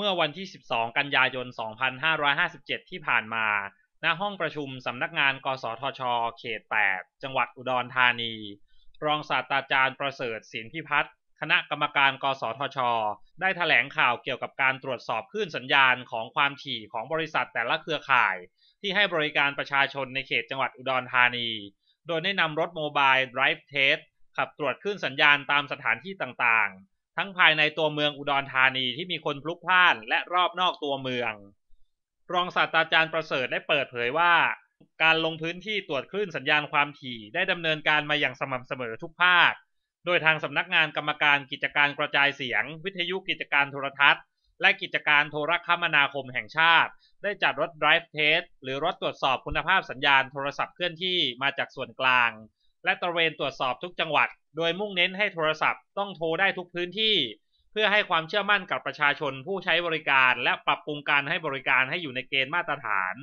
เมื่อวันที่ 12 กันยายน 2557 ที่ผ่านมา ณ ห้องประชุมสำนักงาน กสทช เขต 8 จังหวัดอุดรธานี รองศาสตราจารย์ประเสริฐศิลพิพัฒน์ คณะกรรมการ กสทช ได้ถแถลงข่าวเกี่ยวกับการตรวจสอบคลื่นสัญญาณของความถี่ของบริษัทแต่ละเครือข่าย ที่ให้บริการประชาชนในเขตจังหวัดอุดรธานี โดยได้นำรถโมบายไรฟ์เทสขับตรวจคลื่นสัญญาณตามสถานที่ต่างๆทั้งภายในตัวเมืองอุดรธานีที่มีคนพลุกพล่านและรอบนอกตัวเมือง รองศาสตราจารย์ประเสริฐได้เปิดเผยว่า การลงพื้นที่ตรวจคลื่นสัญญาณความถี่ได้ดำเนินการมาอย่างสม่ำเสมอทุกภาค โดยทางสำนักงานกรรมการกิจการกระจายเสียง วิทยุกิจการโทรทัศน์ และกิจการโทรคมนาคมแห่งชาติ ได้จัดรถ drive test หรือรถตรวจสอบคุณภาพสัญญาณโทรศัพท์เคลื่อนที่มาจากส่วนกลางและตระเวนตรวจสอบทุกจังหวัด โดยมุ่งเน้นให้โทรศัพท์ต้องโทรได้ทุกพื้นที่ เพื่อให้ความเชื่อมั่นกับประชาชนผู้ใช้บริการ และปรับปรุงการให้บริการให้อยู่ในเกณฑ์มาตรฐาน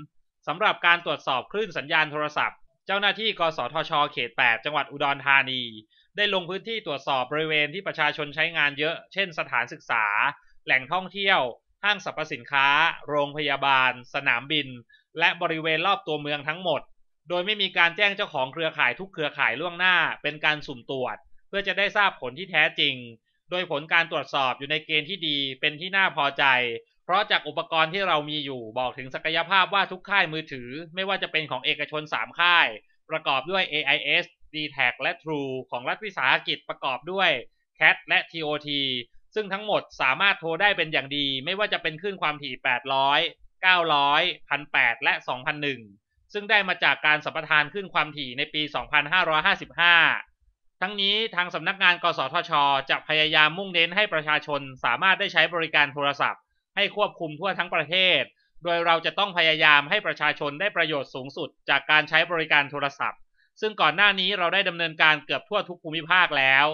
สำหรับการตรวจสอบคลื่นสัญญาณโทรศัพท์ เจ้าหน้าที่ กสทช เขต 8 จังหวัดอุดรธานี ได้ลงพื้นที่ตรวจสอบบริเวณที่ประชาชนใช้งานเยอะ เช่น สถานศึกษา แหล่งท่องเที่ยว ห้างสรรพสินค้า โรงพยาบาล สนามบิน และบริเวณรอบตัวเมืองทั้งหมดโดยไม่มีการแจ้งเจ้าของเครือข่ายทุกเครือข่ายล่วงหน้า เป็นการสุ่มตรวจ เพื่อจะได้ทราบผลที่แท้จริง โดยผลการตรวจสอบอยู่ในเกณฑ์ที่ดี เป็นที่น่าพอใจ เพราะจากอุปกรณ์ที่เรามีอยู่บอกถึงศักยภาพว่าทุกค่ายมือถือไม่ว่าจะเป็นของเอกชน 3 ค่าย ประกอบด้วย AIS d t a c และ True ของรัฐวิสาหกิจประกอบด้วย CAT และ TOT ซึ่งทั้งหมดสามารถโทรได้เป็นอย่างดี ไม่ว่าจะเป็นขึ้นความถี่800 900 1 0 0และ 2001ซึ่งได้มาจากการสัมปทานขึ้นความถี่ในปี 2555 ทั้งนี้ทางสำนักงาน กสทชจะพยายามมุ่งเน้นให้ประชาชนสามารถได้ใช้บริการโทรศัพท์ ให้ควบคุมทั่วทั้งประเทศ โดยเราจะต้องพยายามให้ประชาชนได้ประโยชน์สูงสุด จากการใช้บริการโทรศัพท์ ซึ่งก่อนหน้านี้เราได้ดำเนินการเกือบทั่วทุกภูมิภาคแล้ว